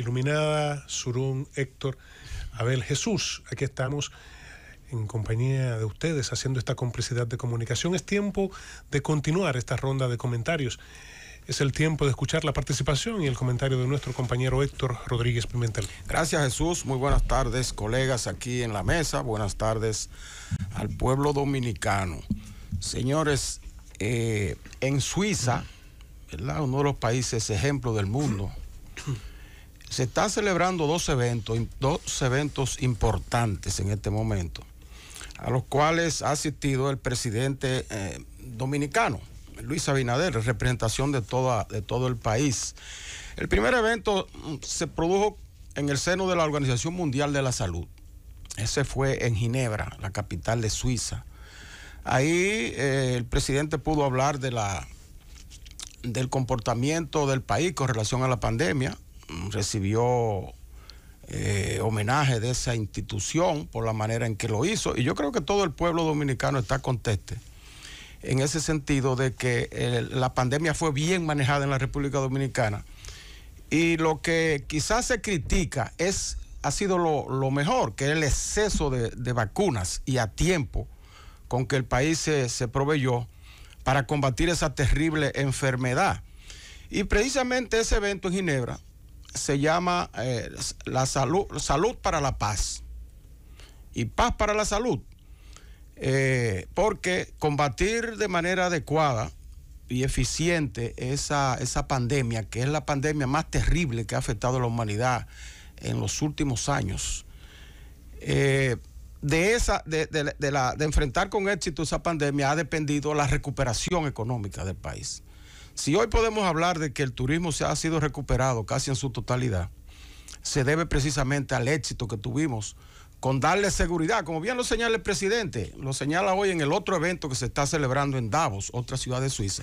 Iluminada, Surún, Héctor, Abel, Jesús, aquí estamos en compañía de ustedes haciendo esta complicidad de comunicación. Es tiempo de continuar esta ronda de comentarios. Es el tiempo de escuchar la participación y el comentario de nuestro compañero Héctor Rodríguez Pimentel. Gracias Jesús, muy buenas tardes colegas aquí en la mesa, buenas tardes al pueblo dominicano. Señores, eh, en Suiza, ¿verdad? uno de los países ejemplo del mundo, se están celebrando dos eventos, dos eventos importantes en este momento, a los cuales ha asistido el presidente eh, dominicano, Luis Abinader, representación de, toda, de todo el país. El primer evento mm, se produjo en el seno de la Organización Mundial de la Salud. Ese fue en Ginebra, la capital de Suiza. Ahí eh, el presidente pudo hablar de la, del comportamiento del país con relación a la pandemia, recibió eh, homenaje de esa institución por la manera en que lo hizo. Y yo creo que todo el pueblo dominicano está conteste en ese sentido de que eh, la pandemia fue bien manejada en la República Dominicana. Y lo que quizás se critica es, ha sido lo, mejor, que es el exceso de, vacunas y a tiempo con que el país se proveyó para combatir esa terrible enfermedad. Y precisamente ese evento en Ginebra se llama eh, la salud, salud para la paz y paz para la salud, eh, porque combatir de manera adecuada y eficiente esa, pandemia, que es la pandemia más terrible que ha afectado a la humanidad en los últimos años, eh, de, esa, de, de, la, de enfrentar con éxito esa pandemia ha dependido la recuperación económica del país. Si hoy podemos hablar de que el turismo se ha sido recuperado casi en su totalidad, se debe precisamente al éxito que tuvimos con darle seguridad, como bien lo señala el presidente, lo señala hoy en el otro evento que se está celebrando en Davos, otra ciudad de Suiza,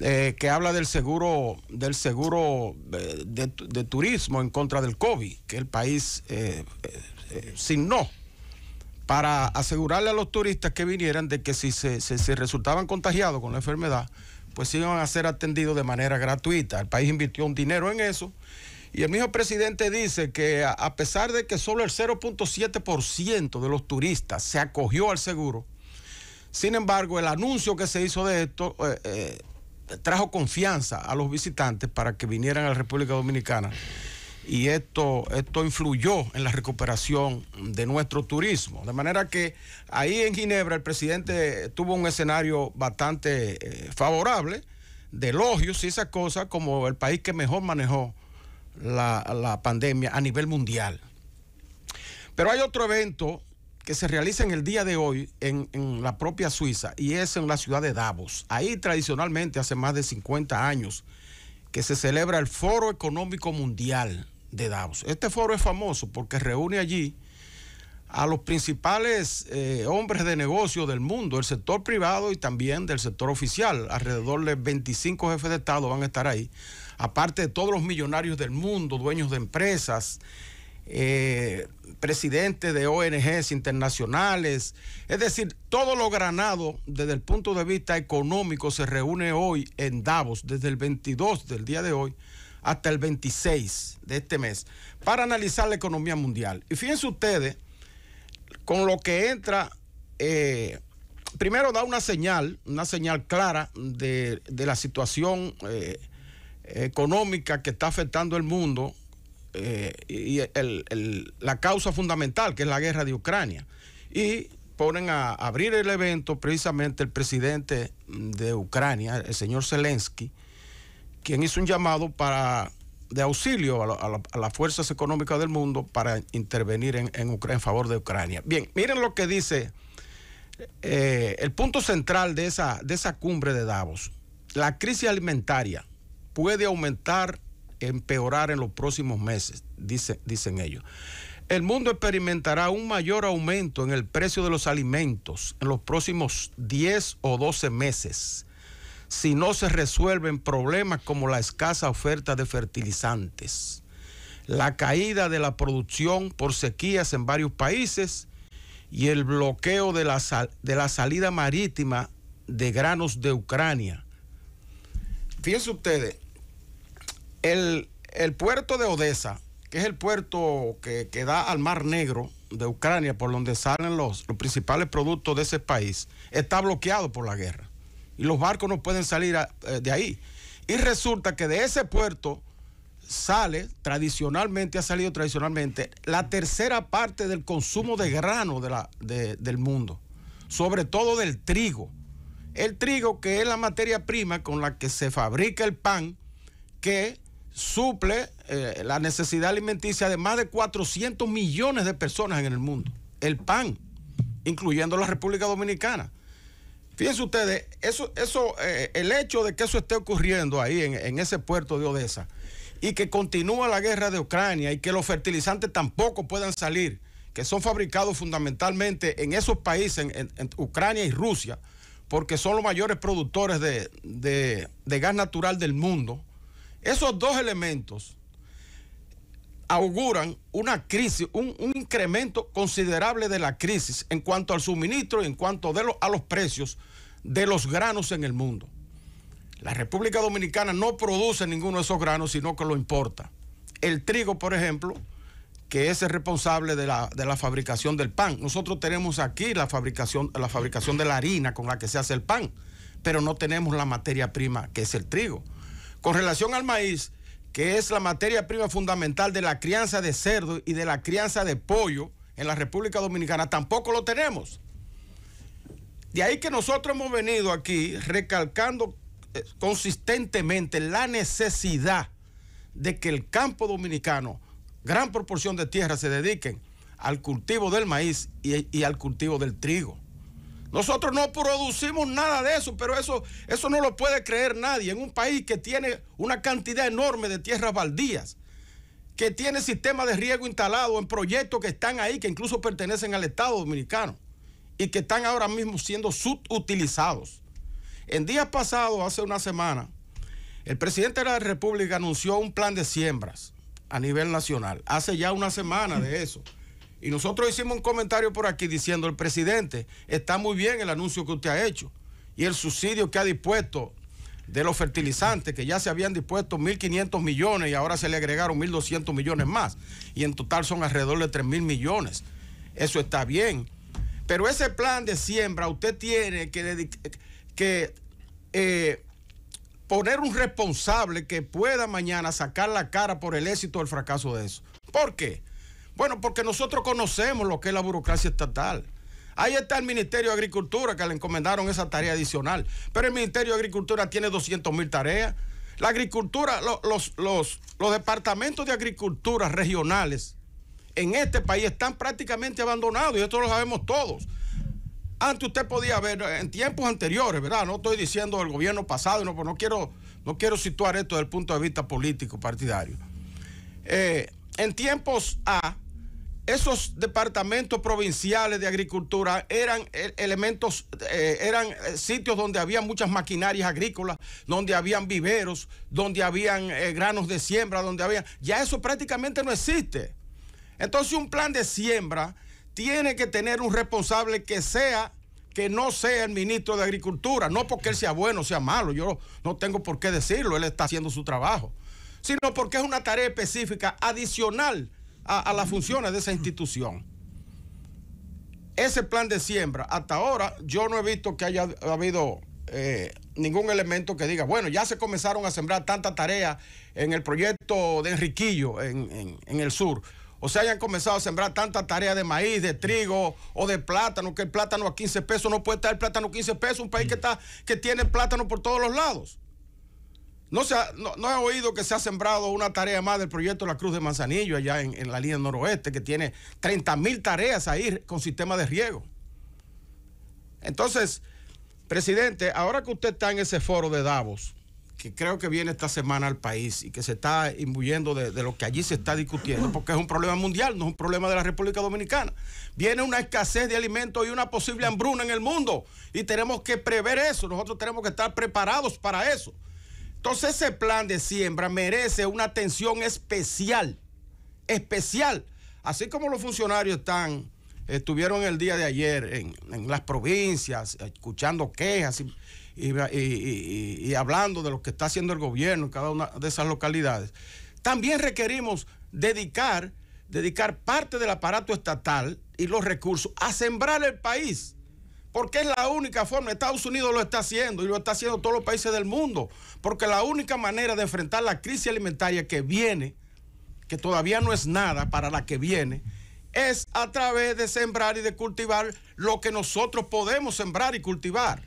eh, que habla del seguro, del seguro eh, de, turismo en contra del COVID, que el país eh, eh no para asegurarle a los turistas que vinieran de que si se resultaban contagiados con la enfermedad, pues iban a ser atendidos de manera gratuita. El país invirtió un dinero en eso. Y el mismo presidente dice que a pesar de que solo el 0.7% de los turistas se acogió al seguro, sin embargo, el anuncio que se hizo de esto eh, eh, trajo confianza a los visitantes para que vinieran a la República Dominicana y esto, esto influyó en la recuperación de nuestro turismo. De manera que ahí en Ginebra el presidente tuvo un escenario bastante eh, favorable, de elogios y esas cosas, como el país que mejor manejó la, pandemia a nivel mundial. Pero hay otro evento que se realiza en el día de hoy en, en, la propia Suiza y es en la ciudad de Davos. Ahí tradicionalmente hace más de 50 años que se celebra el Foro Económico Mundial Davos. Este foro es famoso porque reúne allí a los principales eh, hombres de negocio del mundo, el sector privado y también del sector oficial. Alrededor de 25 jefes de Estado van a estar ahí, aparte de todos los millonarios del mundo, dueños de empresas, eh, presidentes de ONGs internacionales. Es decir, todo lo granado desde el punto de vista económico se reúne hoy en Davos, desde el 22 del día de hoy hasta el 26 de este mes para analizar la economía mundial. Y fíjense ustedes, con lo que entra, eh, primero da una señal, una señal clara de, la situación eh, económica que está afectando el mundo eh, y la causa fundamental, que es la guerra de Ucrania. Y ponen a abrir el evento precisamente el presidente de Ucrania, el señor Zelensky, quien hizo un llamado para de auxilio a, las fuerzas económicas del mundo para intervenir en, en favor de Ucrania. Bien, miren lo que dice eh, el punto central de esa, de esa cumbre de Davos. La crisis alimentaria puede aumentar, empeorar en los próximos meses, dice, dicen ellos. El mundo experimentará un mayor aumento en el precio de los alimentos en los próximos 10 o 12 meses si no se resuelven problemas como la escasa oferta de fertilizantes, la caída de la producción por sequías en varios países y el bloqueo de la, de la salida marítima de granos de Ucrania. Fíjense ustedes, el, puerto de Odessa, que es el puerto que, da al Mar Negro de Ucrania, por donde salen los, los principales productos de ese país, está bloqueado por la guerra y los barcos no pueden salir eh, de ahí. Y resulta que de ese puerto sale tradicionalmente, ha salido tradicionalmente, la tercera parte del consumo de grano del mundo, sobre todo del trigo. El trigo que es la materia prima con la que se fabrica el pan, que suple eh, la necesidad alimenticia de más de 400 millones de personas en el mundo. El pan, incluyendo la República Dominicana. Fíjense ustedes, eso, eso, eh, el hecho de que eso esté ocurriendo ahí en, ese puerto de Odessa y que continúa la guerra de Ucrania y que los fertilizantes tampoco puedan salir, que son fabricados fundamentalmente en esos países, en, Ucrania y Rusia, porque son los mayores productores de gas natural del mundo. Esos dos elementos auguran una crisis, un, incremento considerable de la crisis en cuanto al suministro y en cuanto de a los precios de los granos en el mundo. La República Dominicana no produce ninguno de esos granos, sino que lo importa. El trigo, por ejemplo, que es el responsable de la, fabricación del pan. Nosotros tenemos aquí la fabricación, la fabricación de la harina con la que se hace el pan, pero no tenemos la materia prima que es el trigo. Con relación al maíz, que es la materia prima fundamental de la crianza de cerdo y de la crianza de pollo en la República Dominicana, tampoco lo tenemos. De ahí que nosotros hemos venido aquí recalcando eh, consistentemente la necesidad de que el campo dominicano, gran proporción de tierra, se dediquen al cultivo del maíz y al cultivo del trigo. Nosotros no producimos nada de eso, pero eso, eso no lo puede creer nadie. En un país que tiene una cantidad enorme de tierras baldías, que tiene sistemas de riego instalado en proyectos que están ahí, que incluso pertenecen al Estado dominicano y que están ahora mismo siendo subutilizados. En días pasados, hace una semana, el presidente de la República anunció un plan de siembras a nivel nacional. Hace ya una semana de eso. Y nosotros hicimos un comentario por aquí diciendo, el presidente, está muy bien el anuncio que usted ha hecho y el subsidio que ha dispuesto de los fertilizantes, que ya se habían dispuesto 1.500 millones y ahora se le agregaron 1.200 millones más, y en total son alrededor de 3.000 millones. Eso está bien. Pero ese plan de siembra usted tiene que, eh, poner un responsable que pueda mañana sacar la cara por el éxito o el fracaso de eso. ¿Por qué? Bueno, porque nosotros conocemos lo que es la burocracia estatal. Ahí está el Ministerio de Agricultura que le encomendaron esa tarea adicional. Pero el Ministerio de Agricultura tiene 200 mil tareas. La agricultura, los, los, los, departamentos de agricultura regionales en este país están prácticamente abandonados y esto lo sabemos todos. Antes usted podía ver, en tiempos anteriores, ¿verdad? No estoy diciendo el gobierno pasado, no, pues no, quiero, no quiero situar esto desde el punto de vista político, partidario. Eh, en tiempos A, esos departamentos provinciales de agricultura eran eh, elementos, eh, eran eh, sitios donde había muchas maquinarias agrícolas, donde habían viveros, donde habían granos de siembra, donde había... Ya eso prácticamente no existe. Entonces un plan de siembra tiene que tener un responsable que sea, que no sea el ministro de Agricultura, no porque él sea bueno o sea malo, yo no tengo por qué decirlo, él está haciendo su trabajo, sino porque es una tarea específica adicional a, las funciones de esa institución. Ese plan de siembra, hasta ahora yo no he visto que haya habido eh, ningún elemento que diga, bueno, ya se comenzaron a sembrar tanta tarea en el proyecto de Enriquillo en, el sur. O se hayan comenzado a sembrar tanta tarea de maíz, de trigo o de plátano, que el plátano a 15 pesos no puede estar el plátano a 15 pesos, un país que, está, que tiene plátano por todos los lados. No, se ha, he oído que se ha sembrado una tarea más del proyecto La Cruz de Manzanillo allá en, la línea noroeste, que tiene 30 mil tareas ahí con sistema de riego. Entonces, presidente, ahora que usted está en ese foro de Davos, que creo que viene esta semana al país y que se está imbuyendo de, de lo que allí se está discutiendo, porque es un problema mundial, no es un problema de la República Dominicana. Viene una escasez de alimentos y una posible hambruna en el mundo y tenemos que prever eso, nosotros tenemos que estar preparados para eso. Entonces ese plan de siembra merece una atención especial, especial. Así como los funcionarios están, estuvieron el día de ayer en, las provincias, escuchando quejas y, y, hablando de lo que está haciendo el gobierno en cada una de esas localidades, también requerimos dedicar, dedicar parte del aparato estatal y los recursos a sembrar el país porque es la única forma. Estados Unidos lo está haciendo y lo está haciendo todos los países del mundo. Porque la única manera de enfrentar la crisis alimentaria que viene, que todavía no es nada para la que viene, es a través de sembrar y de cultivar lo que nosotros podemos sembrar y cultivar.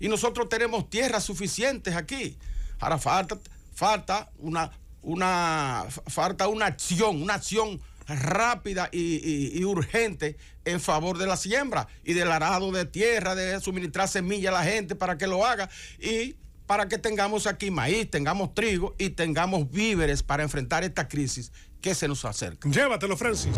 Y nosotros tenemos tierras suficientes aquí. Ahora falta, falta, una, una, falta una acción, una acción rápida y, urgente en favor de la siembra y del arado de tierra, de suministrar semillas a la gente para que lo haga y para que tengamos aquí maíz, tengamos trigo y tengamos víveres para enfrentar esta crisis que se nos acerca. Llévatelo, Francis.